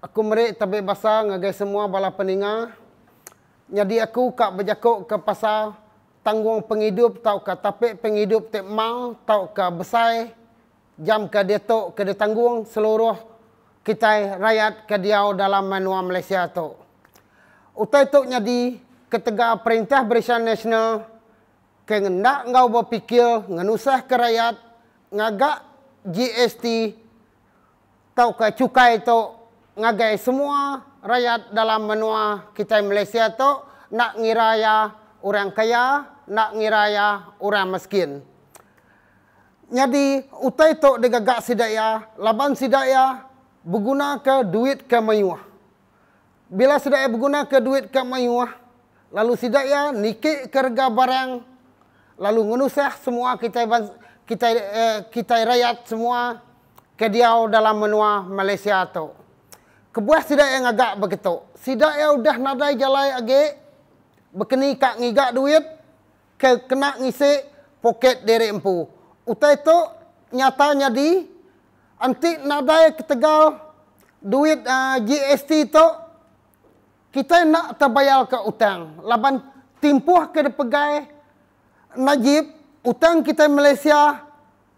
Aku merik tapi basa ngagai semua bala peningah. Jadi aku kak berjakuk ke pasal tanggung penghidup tau ke tapi penghidup tak mau tau ke besai. Jam ke dia tok ke dia tanggung seluruh kita rakyat ke dia dalam menua Malaysia tu. Utai tu jadi ketega perintah berisian nasional ke ngendak ngau berpikir ngenusah ke rakyat ngagak GST tau ke cukai tu ngagai semua rakyat dalam menua kita Malaysia tu nak ngiraya orang kaya, nak ngiraya orang miskin. Jadi utai tu digagak sidaya, laban sidaya berguna ke duit ke mayuah. Bila sidaya berguna ke duit ke mayuah, lalu sidaya nikik ke harga barang, lalu ngenusah semua kita kita eh, kita rakyat semua ke dia dalam menua Malaysia tu kebuah sidak yang agak begitu. Sidak yang udah nadai jalai agi, berkeni kak ngigak duit, ke kena ngisi poket dari empu. Uta itu nyata nyadi, anti nadai ketegal duit uh, eh, GST itu, kita nak terbayar ke utang. Laban timpuh ke pegai Najib, utang kita Malaysia,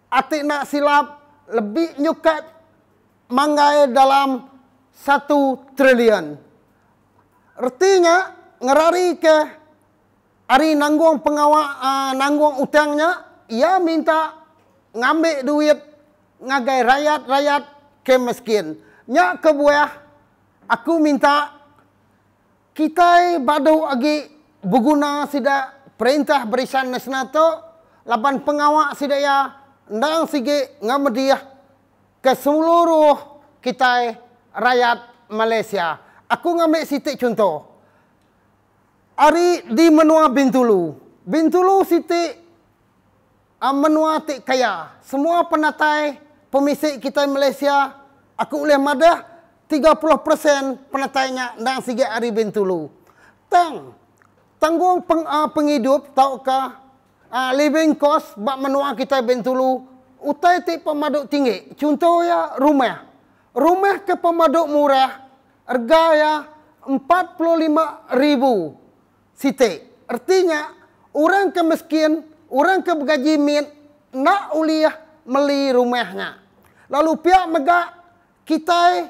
atik nak silap, lebih nyukat mangai dalam satu trilion. Artinya, ngerari ke hari nanggung pengawal uh, ah, nanggung utangnya, ia minta ngambil duit ngagai rakyat-rakyat ke miskin. Nya kebuah, aku minta kita badu lagi berguna sida perintah berisan nasional tu, laban pengawal sida ya, nang sige ngamediah ke seluruh kita rakyat Malaysia. Aku ngambil sitik contoh. Hari di menua Bintulu. Bintulu sitik uh, menua tik kaya. Semua penatai pemisik kita di Malaysia, aku boleh madah 30% penatainya dan sikit hari Bintulu. Tang, tanggung peng, uh, penghidup tahukah uh, ah, living cost buat menua kita Bintulu, utai tik pemaduk tinggi. Contoh ya rumah rumah ke pemaduk murah harga ya ribu sitik artinya orang ke miskin orang ke bergaji min nak uliah meli rumahnya lalu pihak mega kita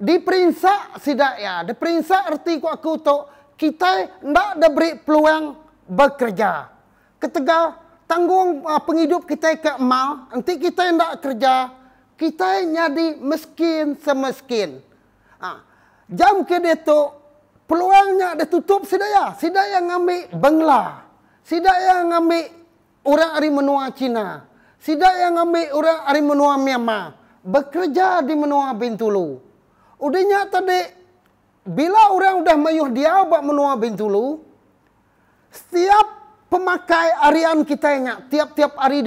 diperintah sidak ya diperintah arti ku aku tu kita ada beri peluang bekerja ketegal tanggung ah, penghidup kita ke mal nanti kita ndak kerja kita jadi miskin semiskin. Ha. Jam ke dia tu, peluangnya dia tutup sidaya. Sidaya ngambil bangla. Sidaya ngambil orang dari menua Cina. Sidaya ngambil orang dari menua Myanmar. Bekerja di menua Bintulu. Udahnya tadi, bila orang sudah mayuh dia buat menua Bintulu, setiap pemakai harian kita, tiap-tiap hari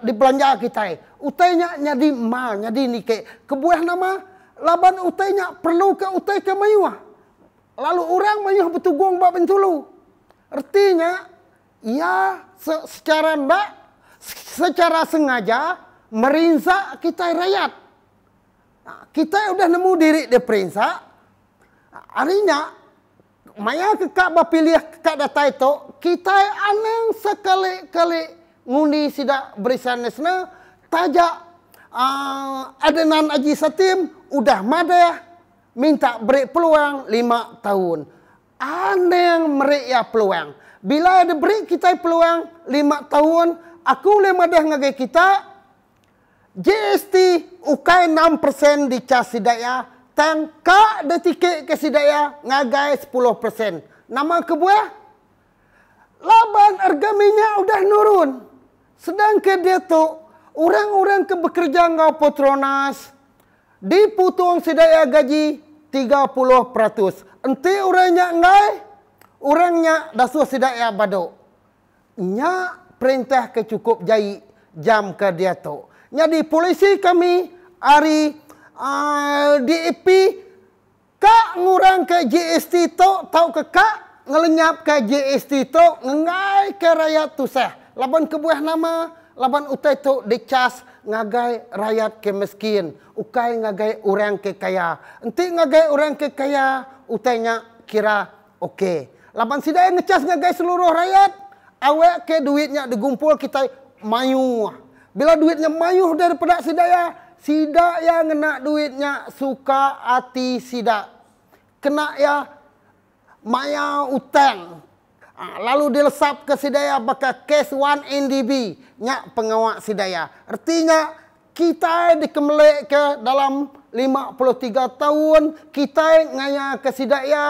dipelanja kita, utainya nyadi ma nyadi ni ke kebuah nama laban utainya perlu ke utai ke mayuah lalu orang mayuah betugung ba bentulu artinya ia se secara ndak secara sengaja merinsa kita rakyat nah, ha, kita sudah nemu diri de perinsa ha, arinya maya keka ba pilih keka data itu kita anang sekali-kali ngundi sida berisan nasional tajak uh, Adnan Haji Satim udah madah minta beri peluang lima tahun. Ane yang beri ya peluang. Bila ada beri kita peluang lima tahun, aku boleh madah ngagai kita. GST ukai 6% di cas sidaya. Tangka detikik ke sidaya ngagai 10%. Nama kebuah? Laban harga minyak udah nurun. Sedangkan dia tu Orang-orang ke bekerja ngau Petronas diputung sedaya gaji 30%. Enti orangnya ngai, orangnya dasu sedaya bado. Nya perintah kecukup jai jam ke dia tu. Nya di polisi kami hari uh, ah, DEP kak ngurang ke GST tu tau ke kak ngelenyap ke GST tu ngai ke rakyat tu seh Laban kebuah nama laban utai tu dicas ngagai rakyat ke miskin, ukai ngagai orang ke kaya. Enti ngagai orang ke kaya, utainya kira okey. Okay. Laban sida yang ngecas ngagai seluruh rakyat, awak ke duitnya digumpul kita mayu. Bila duitnya mayu daripada sida ya, sida yang kena duitnya suka hati sida. Kena ya maya utang, Ha, lalu dilesap ke sidaya baka kes one NDB nyak pengawak sidaya artinya kita dikemelek ke dalam 53 tahun kita ngaya ke sidaya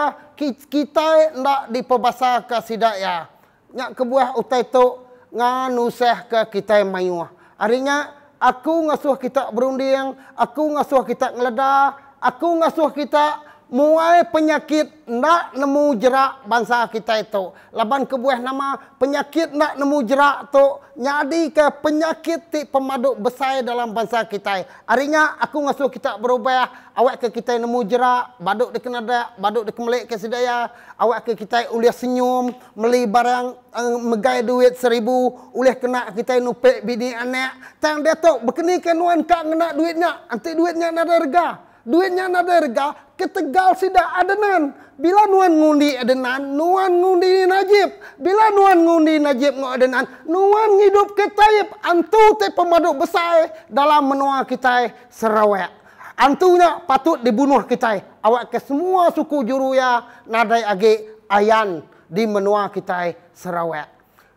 kita ndak dipebasa ke sidaya nyak kebuah utai tu nganusah ke kita mayuah artinya aku ngasuh kita berunding aku ngasuh kita ngeledah aku ngasuh kita Muai penyakit nak nemu jerak bangsa kita itu. Laban kebuah nama penyakit nak nemu jerak tu nyadi ke penyakit ti pemaduk besar dalam bangsa kita. Arinya aku ngasu kita berubah awak ke kita nemu jerak, baduk di Kanada, baduk di Kemelik ke sedaya, awak ke kita ulih senyum, meli barang uh, megai duit seribu, ulih kena kita nupek bini anak. Tang dia tu bekeni ke nuan kak ngena duitnya, antik duitnya nada regah duitnya nak berga, ketegal si dah adenan. Bila nuan ngundi adenan, nuan ngundi Najib. Bila nuan ngundi Najib ngok adenan, nuan hidup ke Taib. Antu te pemaduk besar eh, dalam menua kita eh, Sarawak. Antunya patut dibunuh kita. Eh. Awak ke semua suku ya nadai agi ayan di menua kita Sarawak.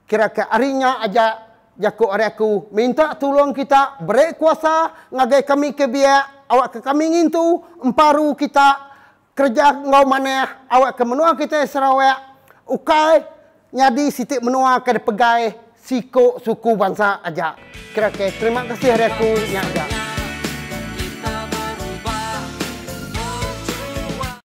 Kira ke arinya aja Yakub hari aku minta tolong kita beri kuasa ngagai kami ke biak awak ke kami ngintu emparu kita kerja ngau mana awak ke menua kita Sarawak ukai nyadi sitik menua ke pegai siko suku bangsa aja kira-kira terima kasih hari aku nyaga.